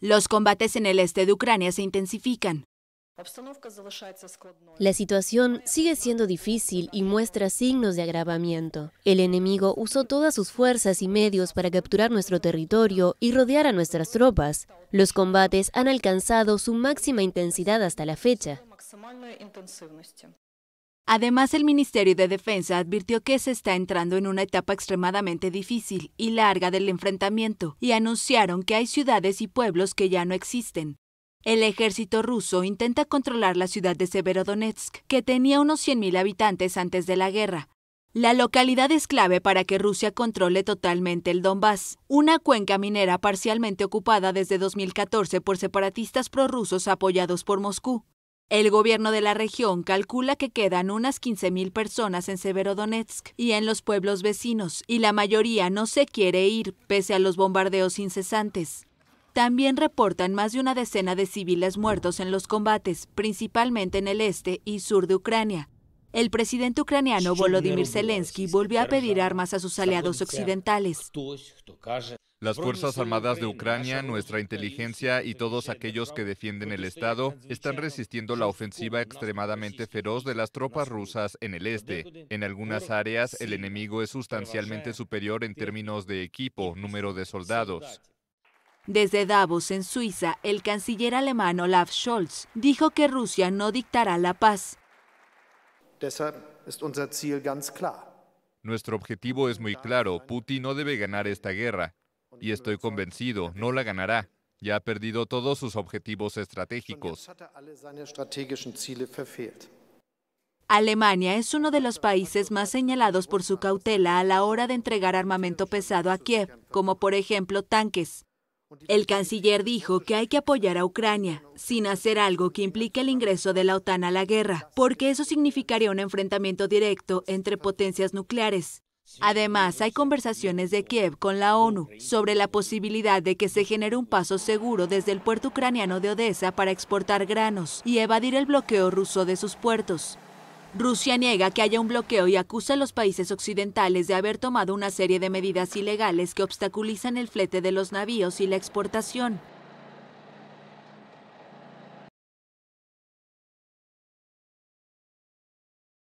Los combates en el este de Ucrania se intensifican. La situación sigue siendo difícil y muestra signos de agravamiento. El enemigo usó todas sus fuerzas y medios para capturar nuestro territorio y rodear a nuestras tropas. Los combates han alcanzado su máxima intensidad hasta la fecha. Además, el Ministerio de Defensa advirtió que se está entrando en una etapa extremadamente difícil y larga del enfrentamiento y anunciaron que hay ciudades y pueblos que ya no existen. El ejército ruso intenta controlar la ciudad de Severodonetsk, que tenía unos 100.000 habitantes antes de la guerra. La localidad es clave para que Rusia controle totalmente el Donbass, una cuenca minera parcialmente ocupada desde 2014 por separatistas prorrusos apoyados por Moscú. El gobierno de la región calcula que quedan unas 15.000 personas en Severodonetsk y en los pueblos vecinos, y la mayoría no se quiere ir pese a los bombardeos incesantes. También reportan más de una decena de civiles muertos en los combates, principalmente en el este y sur de Ucrania. El presidente ucraniano Volodymyr Zelensky volvió a pedir armas a sus aliados occidentales. Las Fuerzas Armadas de Ucrania, nuestra inteligencia y todos aquellos que defienden el Estado están resistiendo la ofensiva extremadamente feroz de las tropas rusas en el este. En algunas áreas el enemigo es sustancialmente superior en términos de equipo, número de soldados. Desde Davos, en Suiza, el canciller alemán Olaf Scholz dijo que Rusia no dictará la paz. Nuestro objetivo es muy claro, Putin no debe ganar esta guerra y estoy convencido, no la ganará. Ya ha perdido todos sus objetivos estratégicos. Er Alemania es uno de los países más señalados por su cautela a la hora de entregar armamento pesado a Kiev, como por ejemplo tanques. El canciller dijo que hay que apoyar a Ucrania, sin hacer algo que implique el ingreso de la OTAN a la guerra, porque eso significaría un enfrentamiento directo entre potencias nucleares, Además, hay conversaciones de Kiev con la ONU sobre la posibilidad de que se genere un paso seguro desde el puerto ucraniano de Odessa para exportar granos y evadir el bloqueo ruso de sus puertos. Rusia niega que haya un bloqueo y acusa a los países occidentales de haber tomado una serie de medidas ilegales que obstaculizan el flete de los navíos y la exportación.